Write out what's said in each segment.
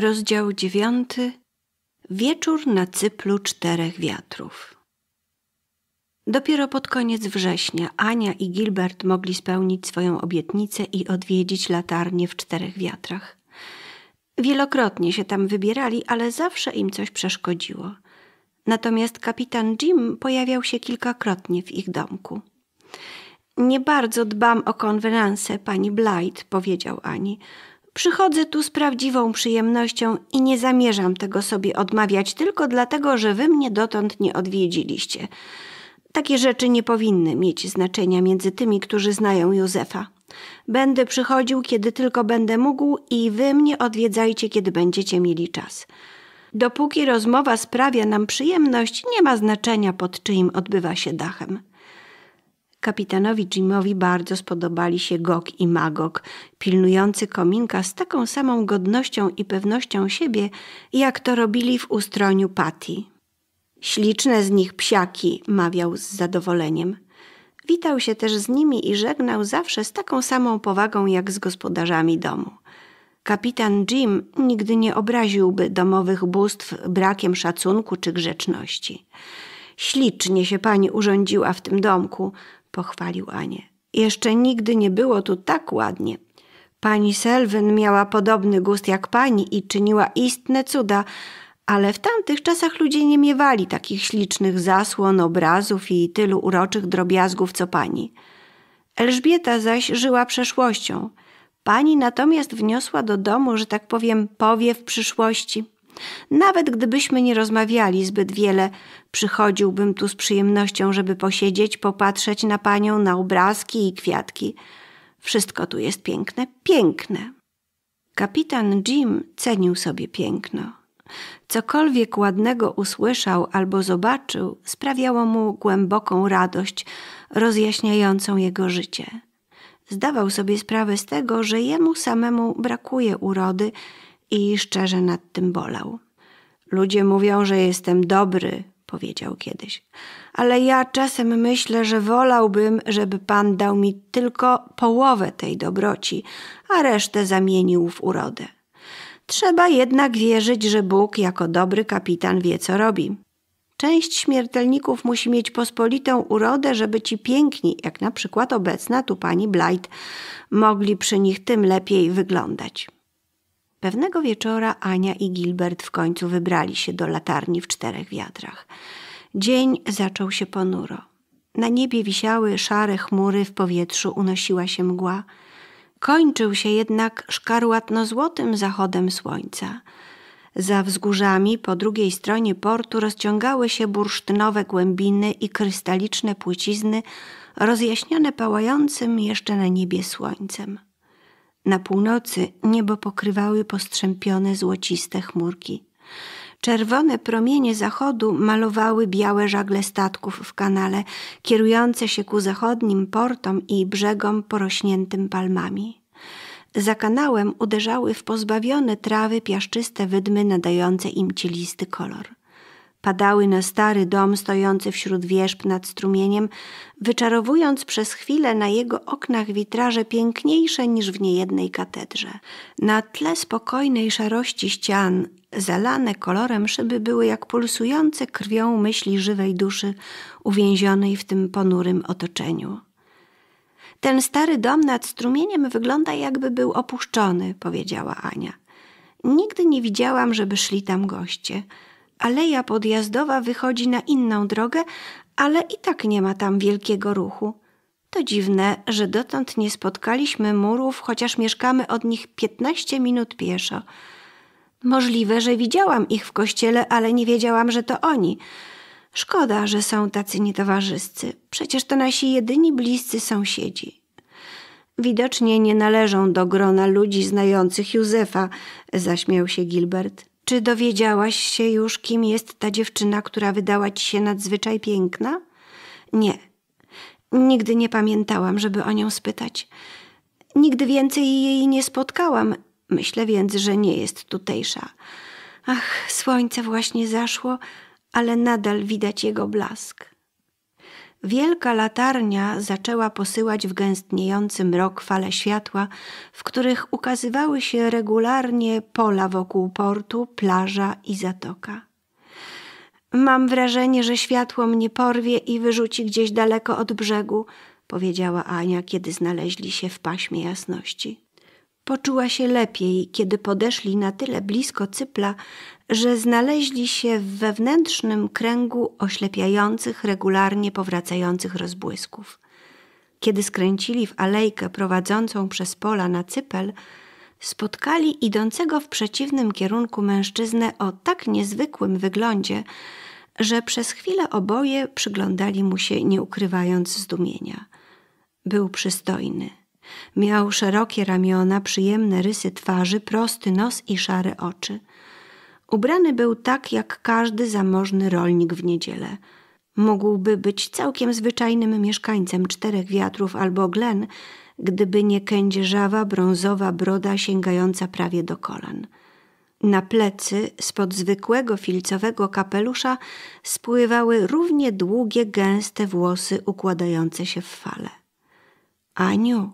Rozdział dziewiąty Wieczór na cyplu czterech wiatrów Dopiero pod koniec września Ania i Gilbert mogli spełnić swoją obietnicę i odwiedzić latarnię w czterech wiatrach. Wielokrotnie się tam wybierali, ale zawsze im coś przeszkodziło. Natomiast kapitan Jim pojawiał się kilkakrotnie w ich domku. Nie bardzo dbam o konwenanse pani Blight, powiedział Ani. Przychodzę tu z prawdziwą przyjemnością i nie zamierzam tego sobie odmawiać tylko dlatego, że wy mnie dotąd nie odwiedziliście. Takie rzeczy nie powinny mieć znaczenia między tymi, którzy znają Józefa. Będę przychodził, kiedy tylko będę mógł, i wy mnie odwiedzajcie, kiedy będziecie mieli czas. Dopóki rozmowa sprawia nam przyjemność, nie ma znaczenia, pod czyim odbywa się dachem. Kapitanowi Jimowi bardzo spodobali się Gog i Magog, pilnujący kominka z taką samą godnością i pewnością siebie, jak to robili w ustroniu Patty. Śliczne z nich psiaki, mawiał z zadowoleniem. Witał się też z nimi i żegnał zawsze z taką samą powagą jak z gospodarzami domu. Kapitan Jim nigdy nie obraziłby domowych bóstw brakiem szacunku czy grzeczności. Ślicznie się pani urządziła w tym domku, pochwalił Anię. Jeszcze nigdy nie było tu tak ładnie. Pani Selwyn miała podobny gust jak pani i czyniła istne cuda, ale w tamtych czasach ludzie nie miewali takich ślicznych zasłon, obrazów i tylu uroczych drobiazgów co pani. Elżbieta zaś żyła przeszłością. Pani natomiast wniosła do domu, że tak powiem, powie w przyszłości. Nawet gdybyśmy nie rozmawiali zbyt wiele, przychodziłbym tu z przyjemnością, żeby posiedzieć, popatrzeć na panią, na obrazki i kwiatki. Wszystko tu jest piękne, piękne. Kapitan Jim cenił sobie piękno. Cokolwiek ładnego usłyszał albo zobaczył, sprawiało mu głęboką radość, rozjaśniającą jego życie. Zdawał sobie sprawę z tego, że jemu samemu brakuje urody i szczerze nad tym bolał. Ludzie mówią, że jestem dobry, powiedział kiedyś, ale ja czasem myślę, że wolałbym, żeby Pan dał mi tylko połowę tej dobroci, a resztę zamienił w urodę. Trzeba jednak wierzyć, że Bóg jako dobry kapitan wie, co robi. Część śmiertelników musi mieć pospolitą urodę, żeby ci piękni, jak na przykład obecna tu pani Blight, mogli przy nich tym lepiej wyglądać. Pewnego wieczora Ania i Gilbert w końcu wybrali się do latarni w czterech wiatrach. Dzień zaczął się ponuro. Na niebie wisiały szare chmury, w powietrzu unosiła się mgła. Kończył się jednak szkarłatno-złotym zachodem słońca. Za wzgórzami po drugiej stronie portu rozciągały się bursztynowe głębiny i krystaliczne płycizny rozjaśnione pałającym jeszcze na niebie słońcem. Na północy niebo pokrywały postrzępione złociste chmurki. Czerwone promienie zachodu malowały białe żagle statków w kanale, kierujące się ku zachodnim portom i brzegom porośniętym palmami. Za kanałem uderzały w pozbawione trawy piaszczyste wydmy nadające im cielisty kolor padały na stary dom stojący wśród wierzb nad strumieniem, wyczarowując przez chwilę na jego oknach witraże piękniejsze niż w niejednej katedrze. Na tle spokojnej szarości ścian, zalane kolorem szyby były jak pulsujące krwią myśli żywej duszy uwięzionej w tym ponurym otoczeniu. Ten stary dom nad strumieniem wygląda jakby był opuszczony, powiedziała Ania. Nigdy nie widziałam, żeby szli tam goście. Aleja podjazdowa wychodzi na inną drogę, ale i tak nie ma tam wielkiego ruchu. To dziwne, że dotąd nie spotkaliśmy murów, chociaż mieszkamy od nich 15 minut pieszo. Możliwe, że widziałam ich w kościele, ale nie wiedziałam, że to oni. Szkoda, że są tacy nietowarzyscy. Przecież to nasi jedyni bliscy sąsiedzi. Widocznie nie należą do grona ludzi znających Józefa, zaśmiał się Gilbert. Czy dowiedziałaś się już, kim jest ta dziewczyna, która wydała ci się nadzwyczaj piękna? Nie. Nigdy nie pamiętałam, żeby o nią spytać. Nigdy więcej jej nie spotkałam. Myślę więc, że nie jest tutejsza. Ach, słońce właśnie zaszło, ale nadal widać jego blask wielka latarnia zaczęła posyłać w gęstniejący mrok fale światła, w których ukazywały się regularnie pola wokół portu, plaża i zatoka. Mam wrażenie, że światło mnie porwie i wyrzuci gdzieś daleko od brzegu, powiedziała Ania, kiedy znaleźli się w paśmie jasności. Poczuła się lepiej, kiedy podeszli na tyle blisko cypla, że znaleźli się w wewnętrznym kręgu oślepiających, regularnie powracających rozbłysków. Kiedy skręcili w alejkę prowadzącą przez pola na cypel, spotkali idącego w przeciwnym kierunku mężczyznę o tak niezwykłym wyglądzie, że przez chwilę oboje przyglądali mu się, nie ukrywając zdumienia. Był przystojny. Miał szerokie ramiona, przyjemne rysy twarzy, prosty nos i szare oczy. Ubrany był tak jak każdy zamożny rolnik w niedzielę. Mógłby być całkiem zwyczajnym mieszkańcem czterech wiatrów albo glen, gdyby nie kędzierzawa brązowa broda sięgająca prawie do kolan. Na plecy spod zwykłego filcowego kapelusza spływały równie długie, gęste włosy układające się w fale. Aniu,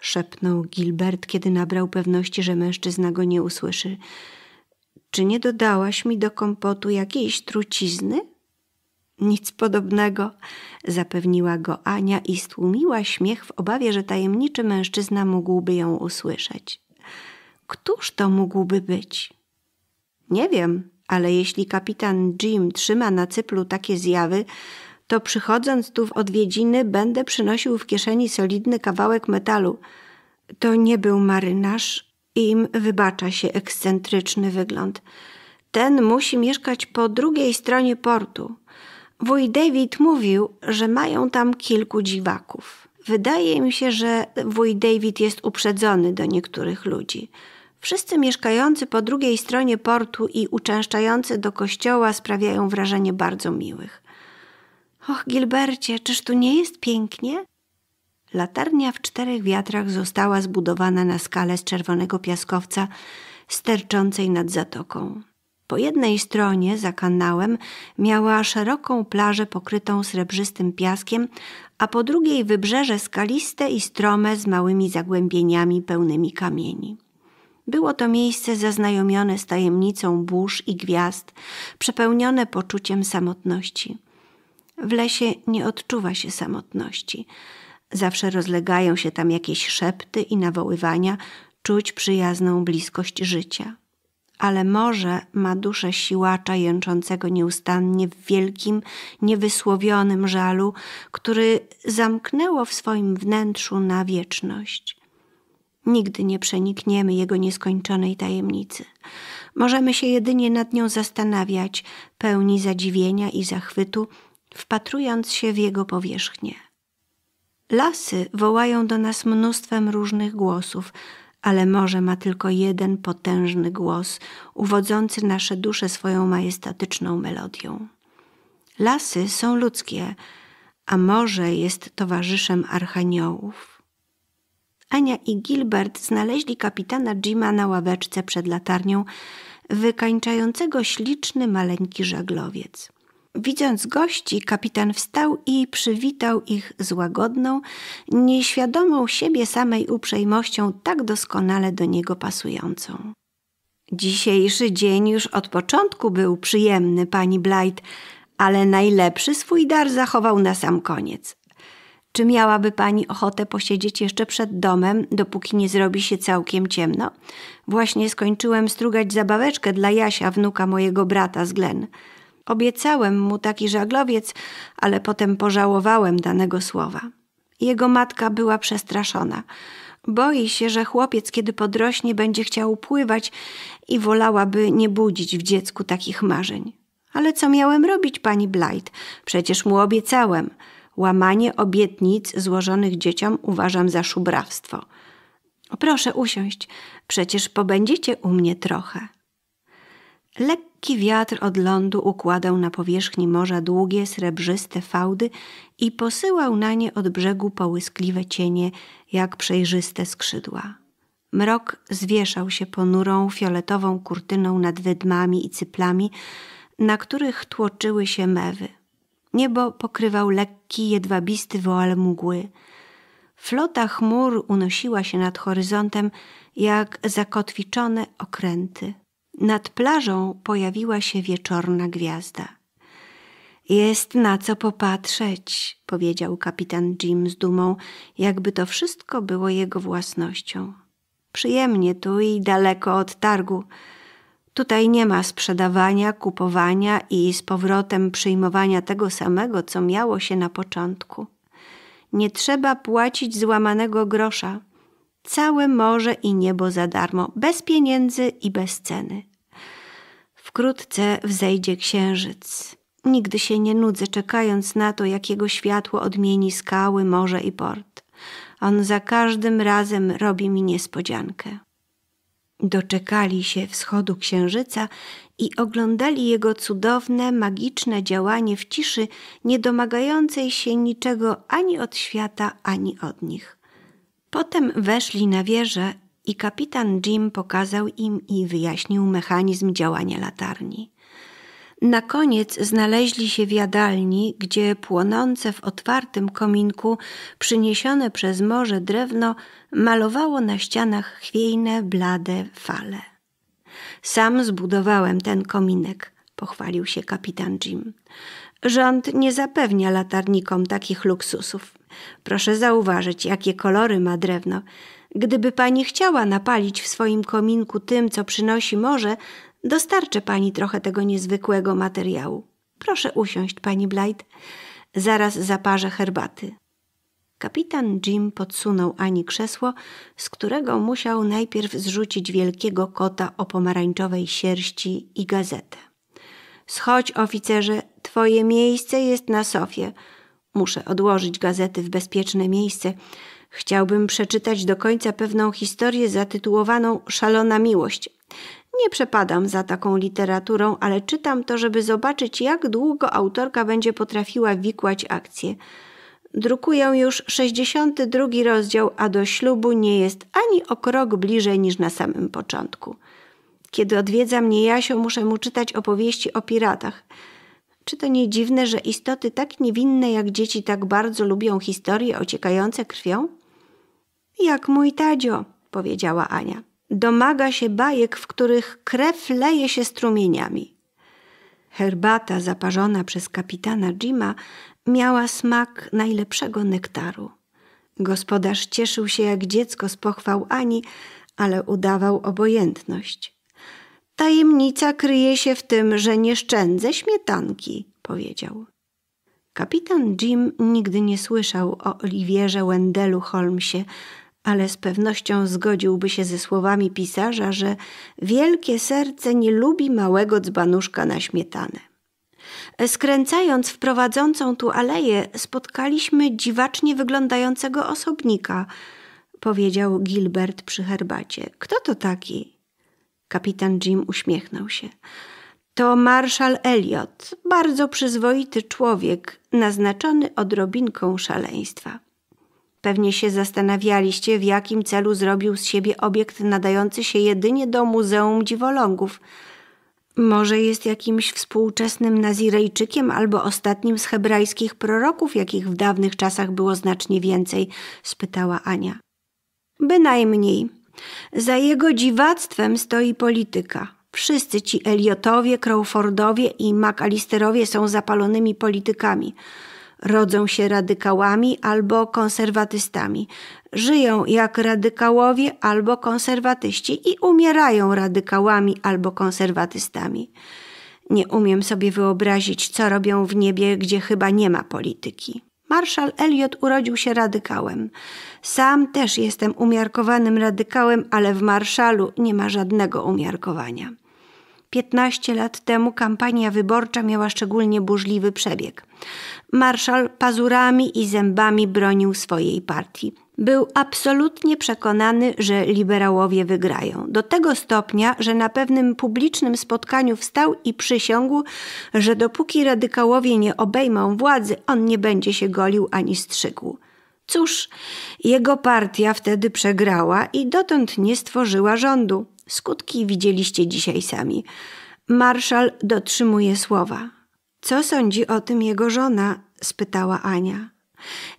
szepnął Gilbert, kiedy nabrał pewności, że mężczyzna go nie usłyszy. Czy nie dodałaś mi do kompotu jakiejś trucizny? Nic podobnego, zapewniła go Ania i stłumiła śmiech w obawie, że tajemniczy mężczyzna mógłby ją usłyszeć. Któż to mógłby być? Nie wiem, ale jeśli kapitan Jim trzyma na cyplu takie zjawy, to przychodząc tu w odwiedziny będę przynosił w kieszeni solidny kawałek metalu. To nie był marynarz, im wybacza się ekscentryczny wygląd. Ten musi mieszkać po drugiej stronie portu. Wuj David mówił, że mają tam kilku dziwaków. Wydaje mi się, że wuj David jest uprzedzony do niektórych ludzi. Wszyscy mieszkający po drugiej stronie portu i uczęszczający do kościoła sprawiają wrażenie bardzo miłych. Och, Gilbercie, czyż tu nie jest pięknie? Latarnia w czterech wiatrach została zbudowana na skale z czerwonego piaskowca sterczącej nad zatoką. Po jednej stronie, za kanałem, miała szeroką plażę pokrytą srebrzystym piaskiem, a po drugiej wybrzeże skaliste i strome z małymi zagłębieniami pełnymi kamieni. Było to miejsce zaznajomione z tajemnicą burz i gwiazd, przepełnione poczuciem samotności. W lesie nie odczuwa się samotności – Zawsze rozlegają się tam jakieś szepty i nawoływania, czuć przyjazną bliskość życia. Ale morze ma duszę siłacza jęczącego nieustannie w wielkim, niewysłowionym żalu, który zamknęło w swoim wnętrzu na wieczność. Nigdy nie przenikniemy jego nieskończonej tajemnicy. Możemy się jedynie nad nią zastanawiać, pełni zadziwienia i zachwytu, wpatrując się w jego powierzchnię. Lasy wołają do nas mnóstwem różnych głosów, ale morze ma tylko jeden potężny głos, uwodzący nasze dusze swoją majestatyczną melodią. Lasy są ludzkie, a morze jest towarzyszem archaniołów. Ania i Gilbert znaleźli kapitana Jima na ławeczce przed latarnią, wykańczającego śliczny maleńki żaglowiec. Widząc gości, kapitan wstał i przywitał ich z łagodną, nieświadomą siebie samej uprzejmością tak doskonale do niego pasującą. Dzisiejszy dzień już od początku był przyjemny, pani Blight, ale najlepszy swój dar zachował na sam koniec. Czy miałaby pani ochotę posiedzieć jeszcze przed domem, dopóki nie zrobi się całkiem ciemno? Właśnie skończyłem strugać zabaweczkę dla Jasia, wnuka mojego brata z Glen. Obiecałem mu taki żaglowiec, ale potem pożałowałem danego słowa. Jego matka była przestraszona. Boi się, że chłopiec, kiedy podrośnie, będzie chciał pływać i wolałaby nie budzić w dziecku takich marzeń. Ale co miałem robić, pani Blight? Przecież mu obiecałem. Łamanie obietnic złożonych dzieciom uważam za szubrawstwo. Proszę usiąść, przecież pobędziecie u mnie trochę. Lekko Lekki wiatr od lądu układał na powierzchni morza długie, srebrzyste fałdy i posyłał na nie od brzegu połyskliwe cienie, jak przejrzyste skrzydła. Mrok zwieszał się ponurą, fioletową kurtyną nad wydmami i cyplami, na których tłoczyły się mewy. Niebo pokrywał lekki, jedwabisty woal mgły. Flota chmur unosiła się nad horyzontem jak zakotwiczone okręty. Nad plażą pojawiła się wieczorna gwiazda. Jest na co popatrzeć, powiedział kapitan Jim z dumą, jakby to wszystko było jego własnością. Przyjemnie tu i daleko od targu. Tutaj nie ma sprzedawania, kupowania i z powrotem przyjmowania tego samego, co miało się na początku. Nie trzeba płacić złamanego grosza całe morze i niebo za darmo, bez pieniędzy i bez ceny. Wkrótce wzejdzie księżyc. Nigdy się nie nudzę, czekając na to, jakiego światło odmieni skały, morze i port. On za każdym razem robi mi niespodziankę. Doczekali się wschodu księżyca i oglądali jego cudowne, magiczne działanie w ciszy, nie domagającej się niczego ani od świata, ani od nich. Potem weszli na wieżę i kapitan Jim pokazał im i wyjaśnił mechanizm działania latarni. Na koniec znaleźli się w jadalni, gdzie płonące w otwartym kominku przyniesione przez morze drewno malowało na ścianach chwiejne, blade fale. Sam zbudowałem ten kominek, pochwalił się kapitan Jim. Rząd nie zapewnia latarnikom takich luksusów. Proszę zauważyć, jakie kolory ma drewno. Gdyby pani chciała napalić w swoim kominku tym, co przynosi morze, dostarczę pani trochę tego niezwykłego materiału. Proszę usiąść, pani Blight. Zaraz zaparzę herbaty. Kapitan Jim podsunął Ani krzesło, z którego musiał najpierw zrzucić wielkiego kota o pomarańczowej sierści i gazetę. Schodź, oficerze, twoje miejsce jest na sofie. Muszę odłożyć gazety w bezpieczne miejsce. Chciałbym przeczytać do końca pewną historię zatytułowaną Szalona miłość. Nie przepadam za taką literaturą, ale czytam to, żeby zobaczyć, jak długo autorka będzie potrafiła wikłać akcję. Drukuję już 62 rozdział, a do ślubu nie jest ani o krok bliżej niż na samym początku. Kiedy odwiedza mnie Jasio, muszę mu czytać opowieści o piratach – czy to nie dziwne, że istoty tak niewinne jak dzieci tak bardzo lubią historie ociekające krwią? Jak mój tadzio, powiedziała Ania. Domaga się bajek, w których krew leje się strumieniami. Herbata zaparzona przez kapitana Jima miała smak najlepszego nektaru. Gospodarz cieszył się jak dziecko z pochwał Ani, ale udawał obojętność. Tajemnica kryje się w tym, że nie szczędzę śmietanki, powiedział. Kapitan Jim nigdy nie słyszał o Oliwierze Wendelu Holmesie, ale z pewnością zgodziłby się ze słowami pisarza, że wielkie serce nie lubi małego dzbanuszka na śmietanę. Skręcając w prowadzącą tu aleję, spotkaliśmy dziwacznie wyglądającego osobnika, powiedział Gilbert przy herbacie. Kto to taki? Kapitan Jim uśmiechnął się. To marszał Elliot, bardzo przyzwoity człowiek, naznaczony odrobinką szaleństwa. Pewnie się zastanawialiście, w jakim celu zrobił z siebie obiekt nadający się jedynie do Muzeum Dziwolągów. Może jest jakimś współczesnym Nazirejczykiem albo ostatnim z hebrajskich proroków, jakich w dawnych czasach było znacznie więcej? spytała Ania. Bynajmniej, za jego dziwactwem stoi polityka. Wszyscy ci Eliotowie, Crawfordowie i McAllisterowie są zapalonymi politykami. Rodzą się radykałami albo konserwatystami. Żyją jak radykałowie albo konserwatyści i umierają radykałami albo konserwatystami. Nie umiem sobie wyobrazić, co robią w niebie, gdzie chyba nie ma polityki. Marszal Eliot urodził się radykałem. Sam też jestem umiarkowanym radykałem, ale w Marszalu nie ma żadnego umiarkowania. Piętnaście lat temu kampania wyborcza miała szczególnie burzliwy przebieg. Marszal pazurami i zębami bronił swojej partii. Był absolutnie przekonany, że liberałowie wygrają. Do tego stopnia, że na pewnym publicznym spotkaniu wstał i przysiągł, że dopóki radykałowie nie obejmą władzy, on nie będzie się golił ani strzygł. Cóż, jego partia wtedy przegrała i dotąd nie stworzyła rządu. Skutki widzieliście dzisiaj sami. Marszal dotrzymuje słowa. Co sądzi o tym jego żona? spytała Ania.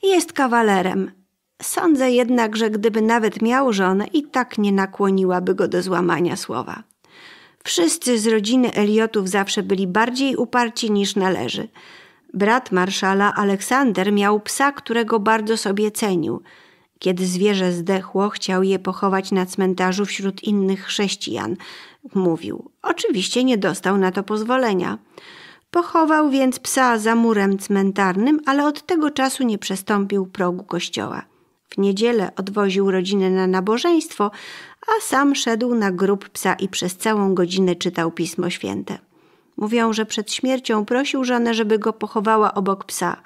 Jest kawalerem, Sądzę jednak, że gdyby nawet miał żonę, i tak nie nakłoniłaby go do złamania słowa. Wszyscy z rodziny Eliotów zawsze byli bardziej uparci niż należy. Brat marszala Aleksander miał psa, którego bardzo sobie cenił. Kiedy zwierzę zdechło, chciał je pochować na cmentarzu wśród innych chrześcijan, mówił. Oczywiście nie dostał na to pozwolenia. Pochował więc psa za murem cmentarnym, ale od tego czasu nie przestąpił progu kościoła. W niedzielę odwoził rodzinę na nabożeństwo, a sam szedł na grób psa i przez całą godzinę czytał Pismo Święte. Mówią, że przed śmiercią prosił żonę, żeby go pochowała obok psa.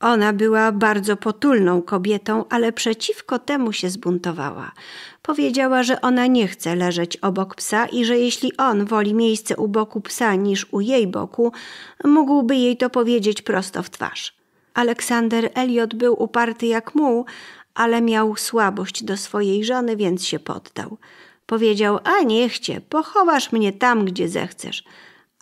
Ona była bardzo potulną kobietą, ale przeciwko temu się zbuntowała. Powiedziała, że ona nie chce leżeć obok psa i że jeśli on woli miejsce u boku psa niż u jej boku, mógłby jej to powiedzieć prosto w twarz. Aleksander Eliot był uparty jak muł, ale miał słabość do swojej żony, więc się poddał. Powiedział, a niech cię, pochowasz mnie tam, gdzie zechcesz.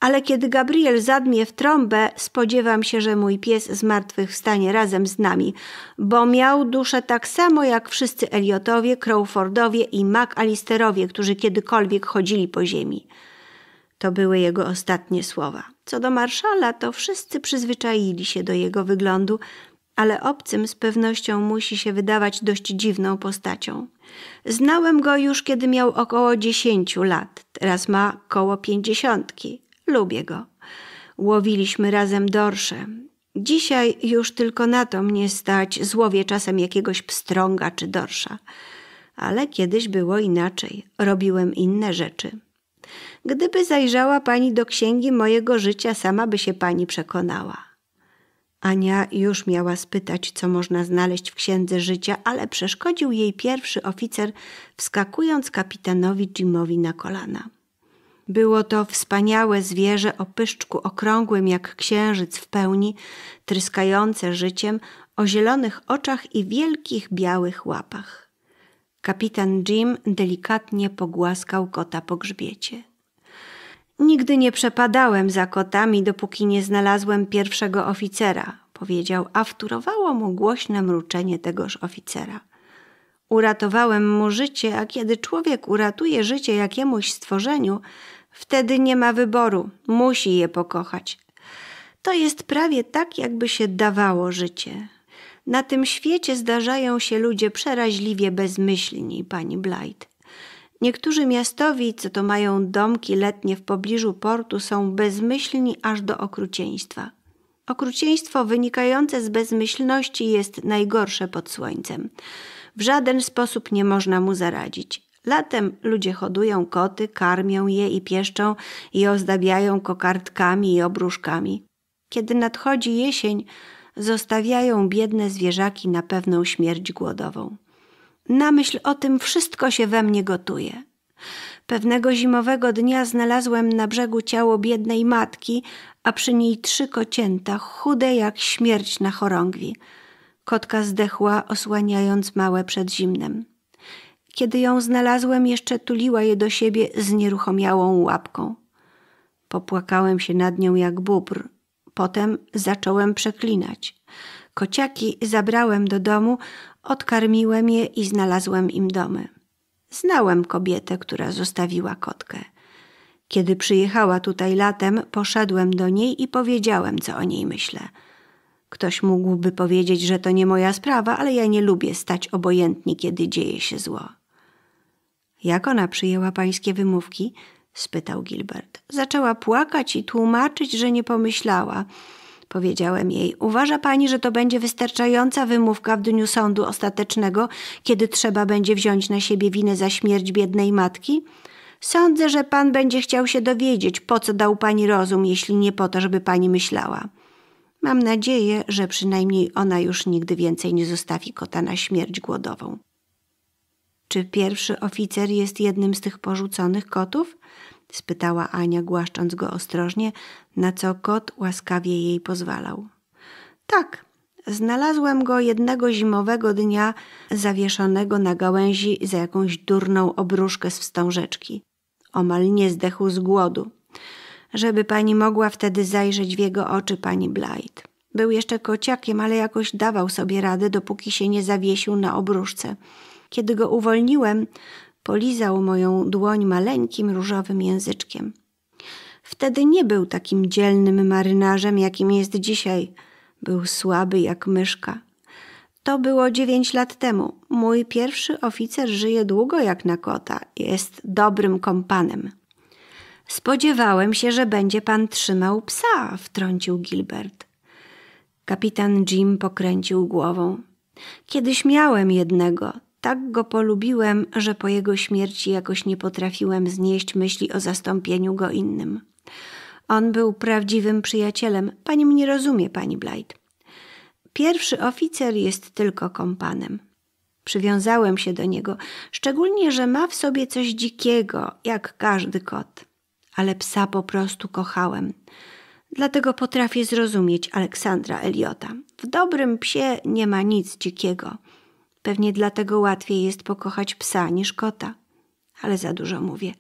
Ale kiedy Gabriel zadmie w trąbę, spodziewam się, że mój pies zmartwychwstanie razem z nami, bo miał duszę tak samo jak wszyscy Eliotowie, Crawfordowie i McAllisterowie, którzy kiedykolwiek chodzili po ziemi. To były jego ostatnie słowa. Co do marszala, to wszyscy przyzwyczaili się do jego wyglądu, ale obcym z pewnością musi się wydawać dość dziwną postacią. Znałem go już, kiedy miał około dziesięciu lat, teraz ma koło pięćdziesiątki. Lubię go. Łowiliśmy razem dorsze. Dzisiaj już tylko na to mnie stać, złowię czasem jakiegoś pstrąga czy dorsza. Ale kiedyś było inaczej, robiłem inne rzeczy. Gdyby zajrzała pani do księgi mojego życia, sama by się pani przekonała. Ania już miała spytać, co można znaleźć w księdze życia, ale przeszkodził jej pierwszy oficer, wskakując kapitanowi Jimowi na kolana. Było to wspaniałe zwierzę o pyszczku okrągłym jak księżyc w pełni, tryskające życiem, o zielonych oczach i wielkich białych łapach. Kapitan Jim delikatnie pogłaskał kota po grzbiecie. Nigdy nie przepadałem za kotami, dopóki nie znalazłem pierwszego oficera, powiedział, a wturowało mu głośne mruczenie tegoż oficera. Uratowałem mu życie, a kiedy człowiek uratuje życie jakiemuś stworzeniu, wtedy nie ma wyboru, musi je pokochać. To jest prawie tak, jakby się dawało życie. Na tym świecie zdarzają się ludzie przeraźliwie bezmyślni, pani Blight. Niektórzy miastowi, co to mają domki letnie w pobliżu portu, są bezmyślni aż do okrucieństwa. Okrucieństwo wynikające z bezmyślności jest najgorsze pod słońcem. W żaden sposób nie można mu zaradzić. Latem ludzie hodują koty, karmią je i pieszczą i ozdabiają kokardkami i obruszkami. Kiedy nadchodzi jesień, zostawiają biedne zwierzaki na pewną śmierć głodową. Na myśl o tym wszystko się we mnie gotuje. Pewnego zimowego dnia znalazłem na brzegu ciało biednej matki, a przy niej trzy kocięta, chude jak śmierć na chorągwi. Kotka zdechła, osłaniając małe przed zimnem. Kiedy ją znalazłem, jeszcze tuliła je do siebie z nieruchomiałą łapką. Popłakałem się nad nią jak bóbr, Potem zacząłem przeklinać. Kociaki zabrałem do domu, odkarmiłem je i znalazłem im domy. Znałem kobietę, która zostawiła kotkę. Kiedy przyjechała tutaj latem, poszedłem do niej i powiedziałem, co o niej myślę. Ktoś mógłby powiedzieć, że to nie moja sprawa, ale ja nie lubię stać obojętni, kiedy dzieje się zło. Jak ona przyjęła pańskie wymówki? spytał Gilbert. Zaczęła płakać i tłumaczyć, że nie pomyślała. Powiedziałem jej: Uważa pani, że to będzie wystarczająca wymówka w dniu sądu ostatecznego, kiedy trzeba będzie wziąć na siebie winę za śmierć biednej matki? Sądzę, że pan będzie chciał się dowiedzieć, po co dał pani rozum, jeśli nie po to, żeby pani myślała. Mam nadzieję, że przynajmniej ona już nigdy więcej nie zostawi kota na śmierć głodową. Czy pierwszy oficer jest jednym z tych porzuconych kotów? spytała Ania, głaszcząc go ostrożnie, na co kot łaskawie jej pozwalał. Tak, znalazłem go jednego zimowego dnia zawieszonego na gałęzi za jakąś durną obruszkę z wstążeczki. Omal nie zdechł z głodu. Żeby pani mogła wtedy zajrzeć w jego oczy, pani Blight. Był jeszcze kociakiem, ale jakoś dawał sobie radę, dopóki się nie zawiesił na obruszce. Kiedy go uwolniłem, polizał moją dłoń maleńkim różowym języczkiem. Wtedy nie był takim dzielnym marynarzem, jakim jest dzisiaj. Był słaby jak myszka. To było dziewięć lat temu. Mój pierwszy oficer żyje długo jak na kota. Jest dobrym kompanem. Spodziewałem się, że będzie pan trzymał psa, wtrącił Gilbert. Kapitan Jim pokręcił głową. Kiedyś miałem jednego, tak go polubiłem, że po jego śmierci jakoś nie potrafiłem znieść myśli o zastąpieniu go innym. On był prawdziwym przyjacielem. Pani mnie rozumie, pani Blight. Pierwszy oficer jest tylko kompanem. Przywiązałem się do niego, szczególnie, że ma w sobie coś dzikiego, jak każdy kot. Ale psa po prostu kochałem. Dlatego potrafię zrozumieć Aleksandra Eliota. W dobrym psie nie ma nic dzikiego – Pewnie dlatego łatwiej jest pokochać psa niż kota. Ale za dużo mówię.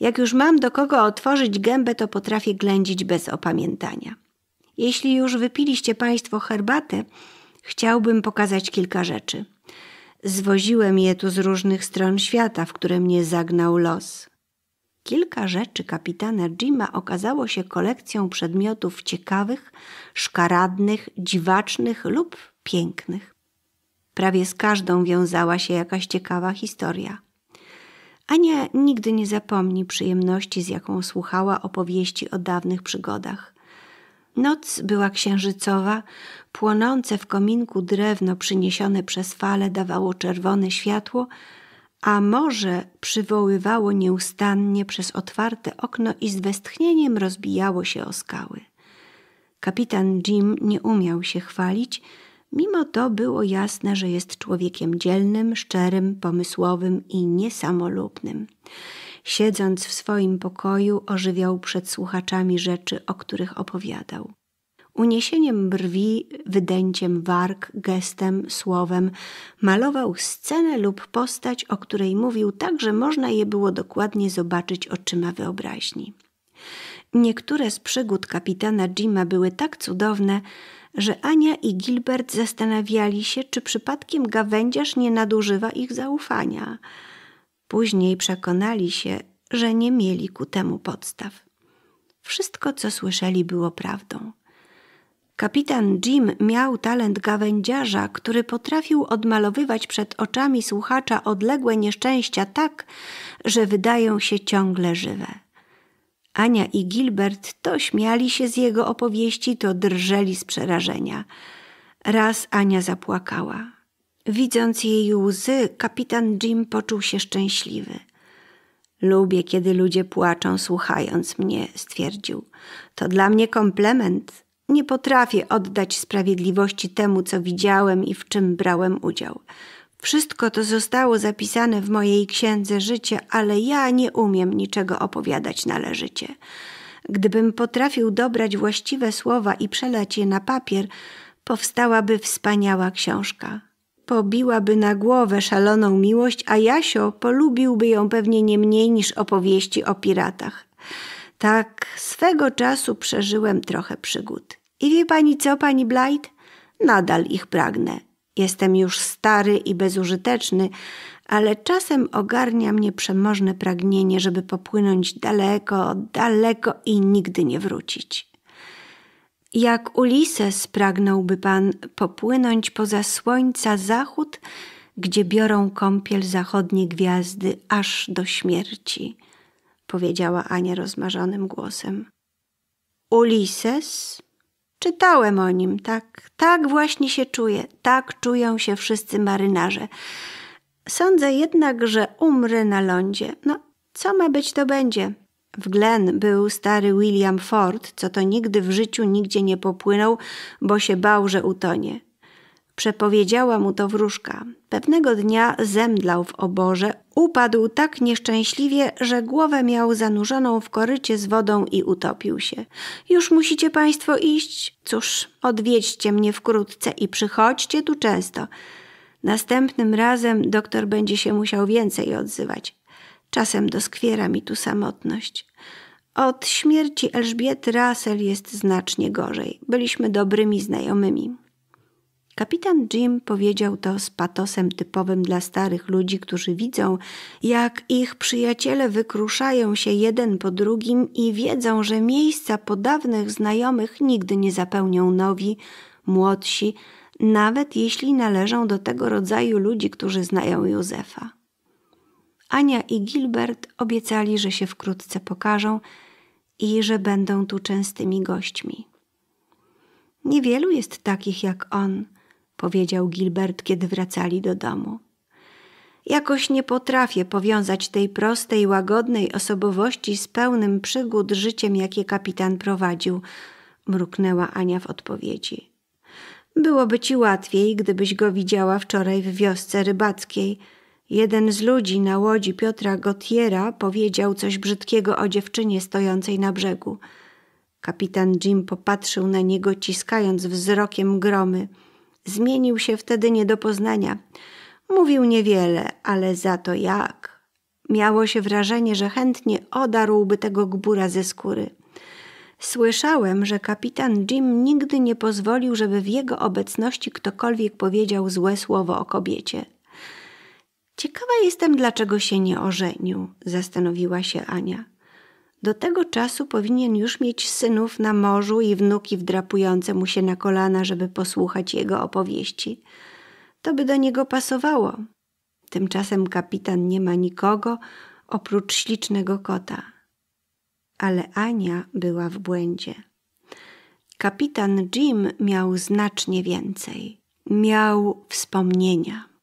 Jak już mam do kogo otworzyć gębę, to potrafię ględzić bez opamiętania. Jeśli już wypiliście Państwo herbatę, chciałbym pokazać kilka rzeczy. Zwoziłem je tu z różnych stron świata, w które mnie zagnał los. Kilka rzeczy kapitana Jima okazało się kolekcją przedmiotów ciekawych, szkaradnych, dziwacznych lub pięknych. Prawie z każdą wiązała się jakaś ciekawa historia. Ania nigdy nie zapomni przyjemności, z jaką słuchała opowieści o dawnych przygodach. Noc była księżycowa, płonące w kominku drewno przyniesione przez fale dawało czerwone światło, a morze przywoływało nieustannie przez otwarte okno i z westchnieniem rozbijało się o skały. Kapitan Jim nie umiał się chwalić, Mimo to było jasne, że jest człowiekiem dzielnym, szczerym, pomysłowym i niesamolubnym. Siedząc w swoim pokoju, ożywiał przed słuchaczami rzeczy, o których opowiadał. Uniesieniem brwi, wydęciem warg, gestem, słowem malował scenę lub postać, o której mówił tak, że można je było dokładnie zobaczyć oczyma wyobraźni. Niektóre z przygód kapitana Jima były tak cudowne, że Ania i Gilbert zastanawiali się, czy przypadkiem gawędziarz nie nadużywa ich zaufania. Później przekonali się, że nie mieli ku temu podstaw. Wszystko, co słyszeli, było prawdą. Kapitan Jim miał talent gawędziarza, który potrafił odmalowywać przed oczami słuchacza odległe nieszczęścia tak, że wydają się ciągle żywe. Ania i Gilbert to śmiali się z jego opowieści, to drżeli z przerażenia. Raz Ania zapłakała. Widząc jej łzy, kapitan Jim poczuł się szczęśliwy. Lubię, kiedy ludzie płaczą, słuchając mnie, stwierdził. To dla mnie komplement. Nie potrafię oddać sprawiedliwości temu, co widziałem i w czym brałem udział. Wszystko to zostało zapisane w mojej księdze życie, ale ja nie umiem niczego opowiadać należycie. Gdybym potrafił dobrać właściwe słowa i przelać je na papier, powstałaby wspaniała książka. Pobiłaby na głowę szaloną miłość, a Jasio polubiłby ją pewnie nie mniej niż opowieści o piratach. Tak swego czasu przeżyłem trochę przygód. I wie pani co, pani Blight? Nadal ich pragnę Jestem już stary i bezużyteczny, ale czasem ogarnia mnie przemożne pragnienie, żeby popłynąć daleko, daleko i nigdy nie wrócić. Jak Ulises pragnąłby pan popłynąć poza słońca zachód, gdzie biorą kąpiel zachodnie gwiazdy aż do śmierci, powiedziała Ania rozmarzonym głosem. Ulises czytałem o nim, tak, tak właśnie się czuję, tak czują się wszyscy marynarze. Sądzę jednak, że umrę na lądzie. No, co ma być, to będzie. W Glen był stary William Ford, co to nigdy w życiu nigdzie nie popłynął, bo się bał, że utonie. Przepowiedziała mu to wróżka. Pewnego dnia zemdlał w oborze, upadł tak nieszczęśliwie, że głowę miał zanurzoną w korycie z wodą i utopił się. Już musicie państwo iść? Cóż, odwiedźcie mnie wkrótce i przychodźcie tu często. Następnym razem doktor będzie się musiał więcej odzywać. Czasem doskwiera mi tu samotność. Od śmierci Elżbiety Russell jest znacznie gorzej. Byliśmy dobrymi znajomymi. Kapitan Jim powiedział to z patosem typowym dla starych ludzi, którzy widzą, jak ich przyjaciele wykruszają się jeden po drugim i wiedzą, że miejsca po dawnych znajomych nigdy nie zapełnią nowi, młodsi, nawet jeśli należą do tego rodzaju ludzi, którzy znają Józefa. Ania i Gilbert obiecali, że się wkrótce pokażą i że będą tu częstymi gośćmi. Niewielu jest takich jak on – powiedział Gilbert, kiedy wracali do domu. Jakoś nie potrafię powiązać tej prostej, łagodnej osobowości z pełnym przygód życiem, jakie kapitan prowadził, mruknęła Ania w odpowiedzi. Byłoby ci łatwiej, gdybyś go widziała wczoraj w wiosce rybackiej. Jeden z ludzi na łodzi Piotra Gotiera powiedział coś brzydkiego o dziewczynie stojącej na brzegu. Kapitan Jim popatrzył na niego, ciskając wzrokiem gromy. Zmienił się wtedy nie do poznania. Mówił niewiele, ale za to jak. Miało się wrażenie, że chętnie odarłby tego gbura ze skóry. Słyszałem, że kapitan Jim nigdy nie pozwolił, żeby w jego obecności ktokolwiek powiedział złe słowo o kobiecie. Ciekawa jestem, dlaczego się nie ożenił, zastanowiła się Ania. Do tego czasu powinien już mieć synów na morzu i wnuki wdrapujące mu się na kolana, żeby posłuchać jego opowieści. To by do niego pasowało. Tymczasem kapitan nie ma nikogo oprócz ślicznego kota. Ale Ania była w błędzie. Kapitan Jim miał znacznie więcej. Miał wspomnienia.